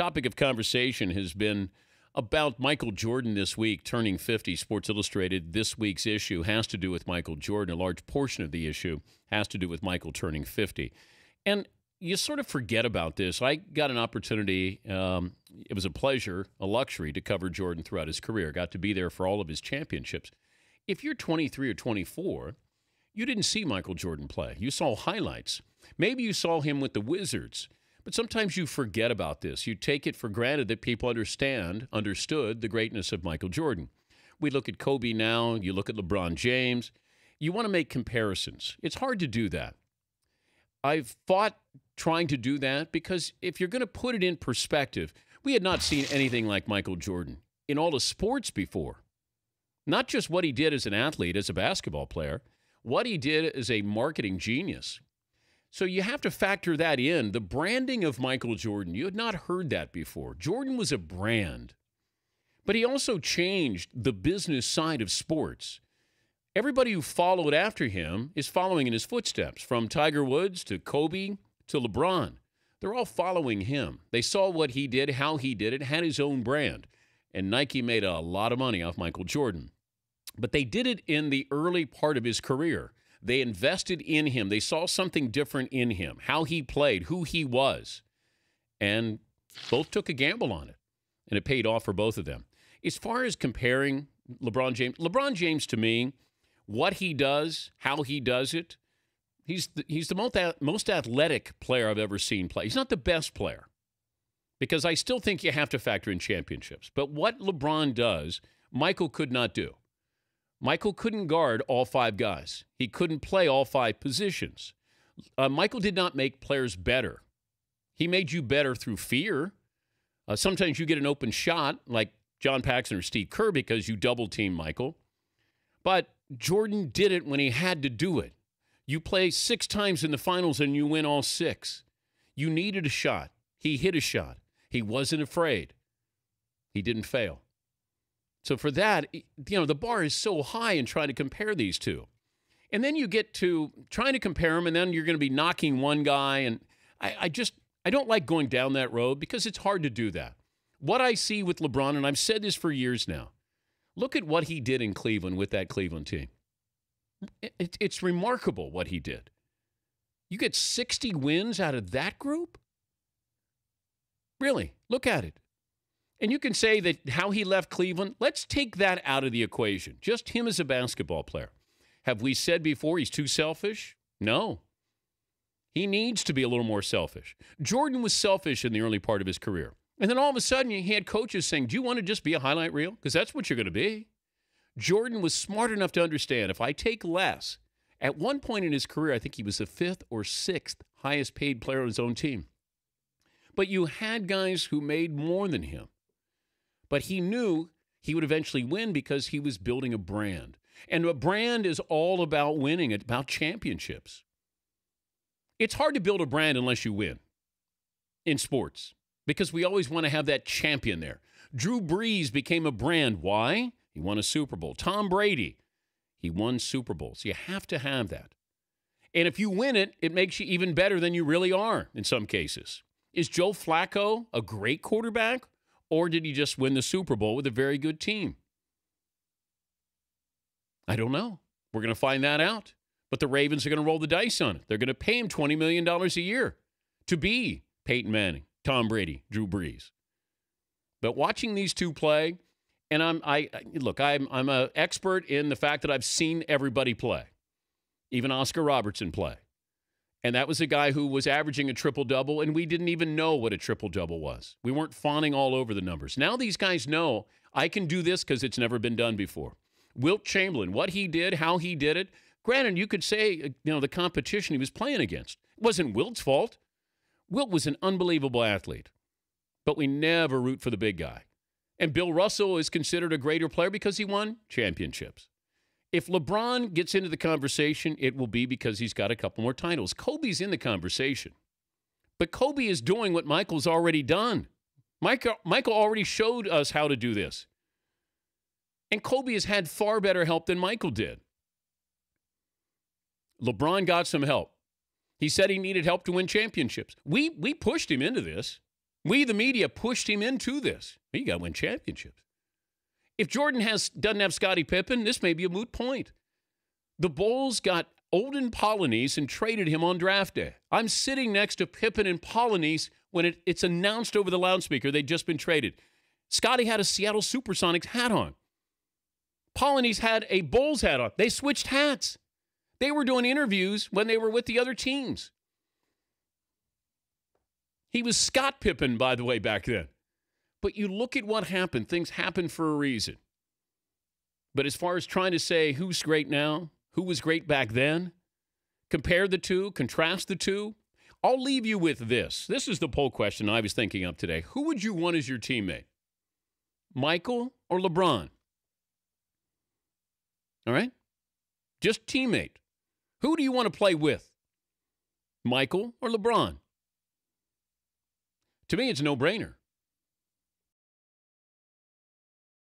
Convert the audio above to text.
Topic of conversation has been about Michael Jordan this week turning 50. Sports Illustrated, this week's issue has to do with Michael Jordan. A large portion of the issue has to do with Michael turning 50. And you sort of forget about this. I got an opportunity, um, it was a pleasure, a luxury to cover Jordan throughout his career. Got to be there for all of his championships. If you're 23 or 24, you didn't see Michael Jordan play. You saw highlights. Maybe you saw him with the Wizards. But sometimes you forget about this. You take it for granted that people understand, understood the greatness of Michael Jordan. We look at Kobe now, you look at LeBron James. You want to make comparisons. It's hard to do that. I've fought trying to do that because if you're going to put it in perspective, we had not seen anything like Michael Jordan in all the sports before. Not just what he did as an athlete, as a basketball player, what he did as a marketing genius so you have to factor that in. The branding of Michael Jordan, you had not heard that before. Jordan was a brand, but he also changed the business side of sports. Everybody who followed after him is following in his footsteps, from Tiger Woods to Kobe to LeBron. They're all following him. They saw what he did, how he did it, had his own brand. And Nike made a lot of money off Michael Jordan. But they did it in the early part of his career. They invested in him. They saw something different in him, how he played, who he was. And both took a gamble on it. And it paid off for both of them. As far as comparing LeBron James, LeBron James to me, what he does, how he does it, he's the, he's the most, most athletic player I've ever seen play. He's not the best player because I still think you have to factor in championships. But what LeBron does, Michael could not do. Michael couldn't guard all five guys. He couldn't play all five positions. Uh, Michael did not make players better. He made you better through fear. Uh, sometimes you get an open shot, like John Paxson or Steve Kerr, because you double team Michael. But Jordan did it when he had to do it. You play six times in the finals and you win all six. You needed a shot. He hit a shot. He wasn't afraid. He didn't fail. So for that, you know, the bar is so high in trying to compare these two. And then you get to trying to compare them, and then you're going to be knocking one guy. And I, I just, I don't like going down that road because it's hard to do that. What I see with LeBron, and I've said this for years now, look at what he did in Cleveland with that Cleveland team. It, it's remarkable what he did. You get 60 wins out of that group? Really, look at it. And you can say that how he left Cleveland, let's take that out of the equation. Just him as a basketball player. Have we said before he's too selfish? No. He needs to be a little more selfish. Jordan was selfish in the early part of his career. And then all of a sudden, he had coaches saying, Do you want to just be a highlight reel? Because that's what you're going to be. Jordan was smart enough to understand if I take less, at one point in his career, I think he was the fifth or sixth highest paid player on his own team. But you had guys who made more than him. But he knew he would eventually win because he was building a brand. And a brand is all about winning, it's about championships. It's hard to build a brand unless you win in sports because we always want to have that champion there. Drew Brees became a brand. Why? He won a Super Bowl. Tom Brady, he won Super Bowls. You have to have that. And if you win it, it makes you even better than you really are in some cases. Is Joe Flacco a great quarterback? Or did he just win the Super Bowl with a very good team? I don't know. We're going to find that out. But the Ravens are going to roll the dice on it. They're going to pay him $20 million a year to be Peyton Manning, Tom Brady, Drew Brees. But watching these two play, and I'm I look, I'm I'm an expert in the fact that I've seen everybody play, even Oscar Robertson play. And that was a guy who was averaging a triple double, and we didn't even know what a triple double was. We weren't fawning all over the numbers. Now these guys know I can do this because it's never been done before. Wilt Chamberlain, what he did, how he did it. Granted, you could say, uh, you know, the competition he was playing against it wasn't Wilt's fault. Wilt was an unbelievable athlete, but we never root for the big guy. And Bill Russell is considered a greater player because he won championships if LeBron gets into the conversation, it will be because he's got a couple more titles. Kobe's in the conversation, but Kobe is doing what Michael's already done. Michael, Michael already showed us how to do this. And Kobe has had far better help than Michael did. LeBron got some help. He said he needed help to win championships. We, we pushed him into this. We, the media, pushed him into this. You got to win championships. If Jordan has doesn't have Scottie Pippen, this may be a moot point. The Bulls got Olden Polonese and traded him on draft day. I'm sitting next to Pippen and Polonese when it, it's announced over the loudspeaker they'd just been traded. Scotty had a Seattle Supersonics hat on. Polonese had a Bulls hat on. They switched hats. They were doing interviews when they were with the other teams. He was Scott Pippen, by the way, back then. But you look at what happened. Things happen for a reason. But as far as trying to say who's great now, who was great back then, compare the two, contrast the two, I'll leave you with this. This is the poll question I was thinking of today. Who would you want as your teammate? Michael or LeBron? All right? Just teammate. Who do you want to play with? Michael or LeBron? To me, it's a no brainer.